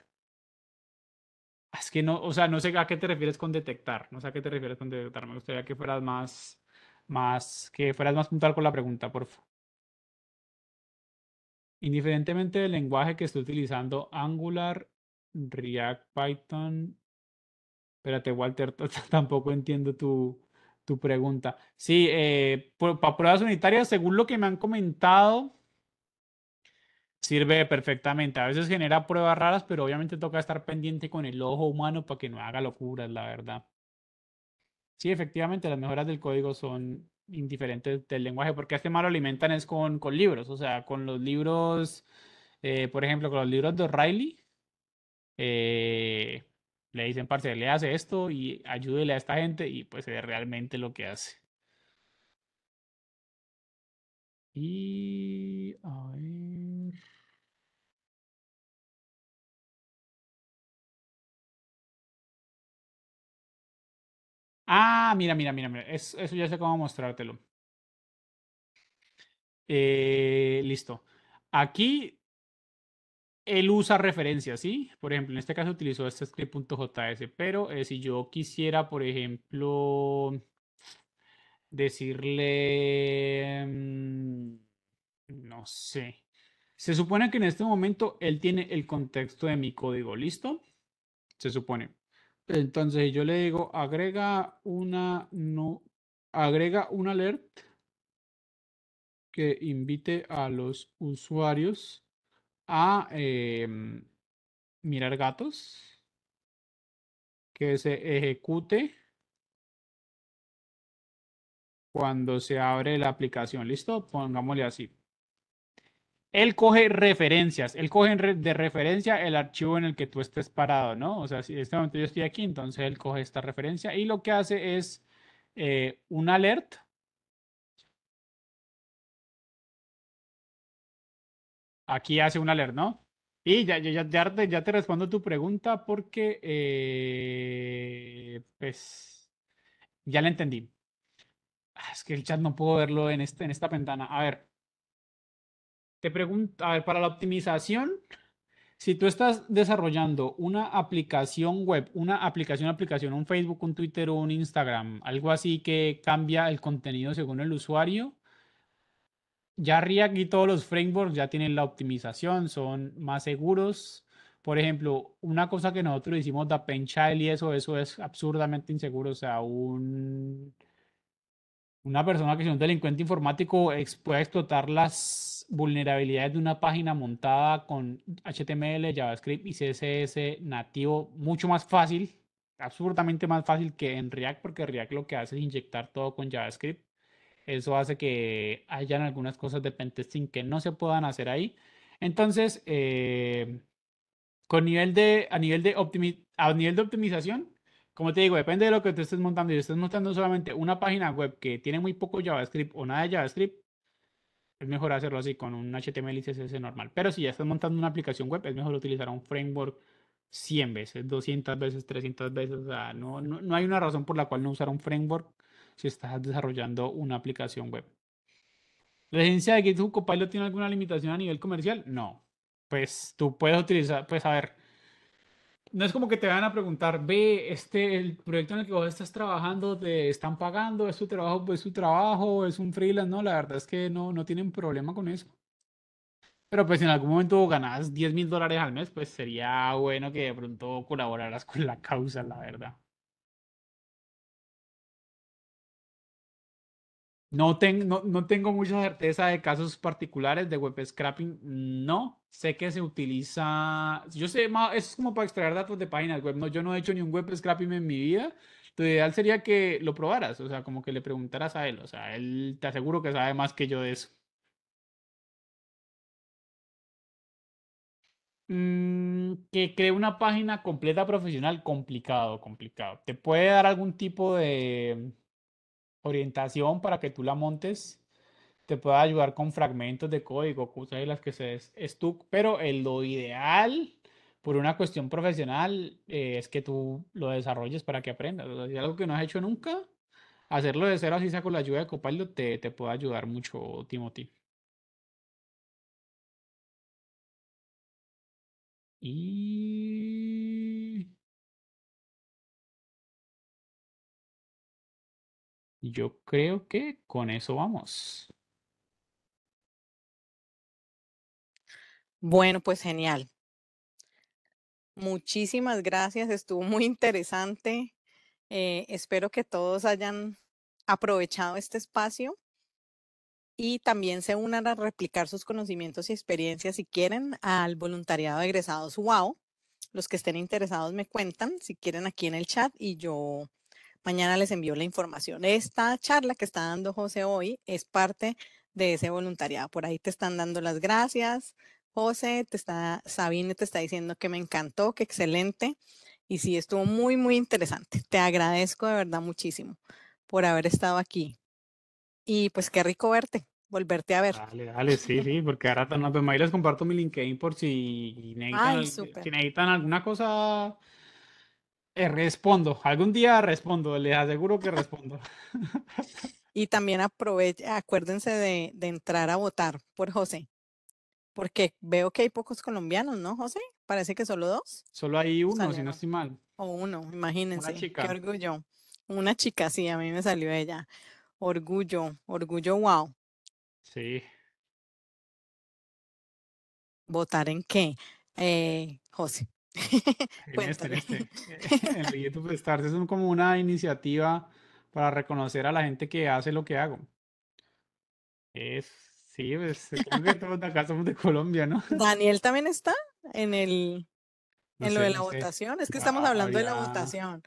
Ah, es que no, o sea, no sé a qué te refieres con detectar. No sé a qué te refieres con detectar. Me gustaría que fueras más, más, que fueras más puntual con la pregunta, por favor. Indiferentemente del lenguaje que esté utilizando, Angular, React, Python. Espérate, Walter, tampoco entiendo tu, pregunta. Sí, eh, para pruebas unitarias, según lo que me han comentado, sirve perfectamente. A veces genera pruebas raras, pero obviamente toca estar pendiente con el ojo humano para que no haga locuras, la verdad. Sí, efectivamente, las mejoras del código son indiferente del lenguaje, porque este mal lo alimentan es con, con libros, o sea, con los libros, eh, por ejemplo, con los libros de Riley eh, le dicen, parce, le hace esto y ayúdele a esta gente y pues se realmente lo que hace. Y a ver. Ah, mira, mira, mira, mira. eso ya sé cómo mostrártelo. Eh, listo. Aquí él usa referencias, ¿sí? Por ejemplo, en este caso utilizó este script.js, pero eh, si yo quisiera, por ejemplo, decirle, mm, no sé, se supone que en este momento él tiene el contexto de mi código, ¿listo? Se supone. Entonces yo le digo, agrega una, no, agrega un alert que invite a los usuarios a em, mirar gatos, que se ejecute cuando se abre la aplicación. ¿Listo? Pongámosle así él coge referencias, él coge de referencia el archivo en el que tú estés parado, ¿no? O sea, si en este momento yo estoy aquí, entonces él coge esta referencia y lo que hace es eh, un alert. Aquí hace un alert, ¿no? Y ya, ya, te, ya te respondo tu pregunta porque, eh, pues, ya la entendí. Ah, es que el chat no puedo verlo en, este, en esta ventana. A ver. Te pregunto, a ver, para la optimización, si tú estás desarrollando una aplicación web, una aplicación, aplicación, un Facebook, un Twitter o un Instagram, algo así que cambia el contenido según el usuario, ya React y todos los frameworks ya tienen la optimización, son más seguros. Por ejemplo, una cosa que nosotros hicimos da Penchild y eso, eso es absurdamente inseguro. O sea, un, una persona que sea un delincuente informático puede explotar las vulnerabilidades de una página montada con HTML, JavaScript y CSS nativo mucho más fácil, absolutamente más fácil que en React, porque React lo que hace es inyectar todo con JavaScript. Eso hace que hayan algunas cosas de pentesting que no se puedan hacer ahí. Entonces, eh, con nivel de, a, nivel de a nivel de optimización, como te digo, depende de lo que tú estés montando. Si estás montando solamente una página web que tiene muy poco JavaScript o nada de JavaScript, es mejor hacerlo así con un HTML y CSS normal. Pero si ya estás montando una aplicación web, es mejor utilizar un framework 100 veces, 200 veces, 300 veces. O sea, no, hay una razón por la cual no usar un framework si estás desarrollando una aplicación web. ¿La licencia de GitHub Copilot tiene alguna limitación a nivel comercial? No. Pues tú puedes utilizar, pues a ver, no es como que te van a preguntar, ve, este, el proyecto en el que vos estás trabajando, te están pagando, es tu trabajo, pues su trabajo, es un freelance, no, la verdad es que no, no tienen problema con eso. Pero pues en algún momento ganas 10 mil dólares al mes, pues sería bueno que de pronto colaboraras con la causa, la verdad. No, tengo, no tengo mucha certeza de casos particulares de web scrapping, no, Sé que se utiliza, yo sé, es como para extraer datos de páginas web. yo no he hecho ni un web scrapping en mi vida. Tu ideal sería que lo probaras, o sea, como que le preguntaras a él, o sea, él te aseguro que sabe más que yo de eso. Mm, que cree una página completa profesional, complicado, complicado. ¿Te puede dar algún tipo de orientación para que tú la montes? te pueda ayudar con fragmentos de código, cosas de las que se des... pero el, lo ideal por una cuestión profesional eh, es que tú lo desarrolles para que aprendas. si algo que no has hecho nunca, hacerlo de cero así saco con la ayuda de Copilot te, te puede ayudar mucho, Timothy. Y... Yo creo que con eso vamos. Bueno, pues genial. Muchísimas gracias, estuvo muy interesante. Eh, espero que todos hayan aprovechado este espacio y también se unan a replicar sus conocimientos y experiencias si quieren al voluntariado de egresados WOW. Los que estén interesados me cuentan si quieren aquí en el chat y yo mañana les envío la información. Esta charla que está dando José hoy es parte de ese voluntariado. Por ahí te están dando las gracias, José, te está, Sabine te está diciendo que me encantó, que excelente. Y sí, estuvo muy, muy interesante. Te agradezco de verdad muchísimo por haber estado aquí. Y pues qué rico verte, volverte a ver. Dale, dale, sí, sí, porque ahora pues, les comparto mi LinkedIn por si necesitan, alguna cosa. Eh, respondo, algún día respondo, les aseguro que respondo. y también aprovechen, acuérdense de, de entrar a votar por José porque veo que hay pocos colombianos, ¿no, José? Parece que solo dos. Solo hay uno, si no estoy mal. O uno, imagínense. Una chica. orgullo. Una chica, sí, a mí me salió ella. Orgullo, orgullo, wow. Sí. ¿Votar en qué? Eh, José. en este, en este. Eh, es como una iniciativa para reconocer a la gente que hace lo que hago. Es Sí, pues eh, que todos acá somos de Colombia, ¿no? Daniel también está en el en lo de la votación. Es que ah, estamos hablando de la votación.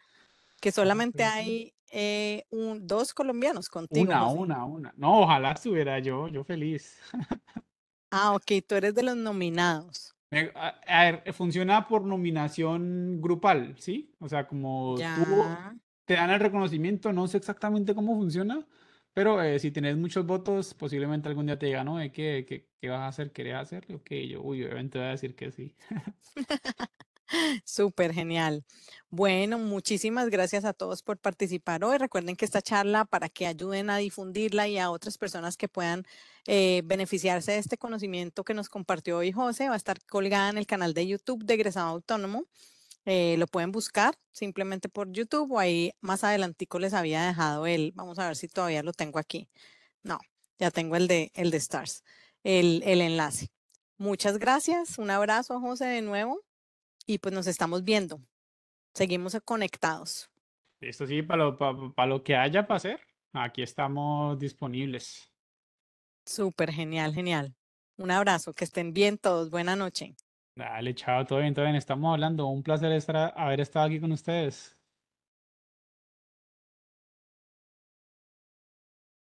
Que ah, solamente hay eh, un, dos colombianos contigo. Una, una, una. No, ojalá estuviera yo, yo feliz. ah, ok, tú eres de los nominados. A, ver, eh, funciona por nominación grupal, ¿sí? O sea, como tú te dan el reconocimiento, no sé exactamente cómo funciona, pero eh, si tienes muchos votos, posiblemente algún día te digan, ¿no? ¿Qué, qué, vas a hacer? ¿Querés hacerlo? Ok, yo, uy, obviamente voy a decir que sí. Súper genial. Bueno, muchísimas gracias a todos por participar hoy. Recuerden que esta charla para que ayuden a difundirla y a otras personas que puedan eh, beneficiarse de este conocimiento que nos compartió hoy José va a estar colgada en el canal de YouTube de Egresado Autónomo. Eh, lo pueden buscar simplemente por YouTube o ahí más adelantico les había dejado el, vamos a ver si todavía lo tengo aquí. No, ya tengo el de, el de Stars, el, enlace. Muchas gracias, un abrazo José de nuevo y pues nos estamos viendo. Seguimos conectados. Esto sí, para lo, para, para lo que haya para hacer, aquí estamos disponibles. Súper, genial, genial. Un abrazo, que estén bien todos, buena noche. Dale, chao, todo bien, todo bien. Estamos hablando. Un placer estar, haber estado aquí con ustedes.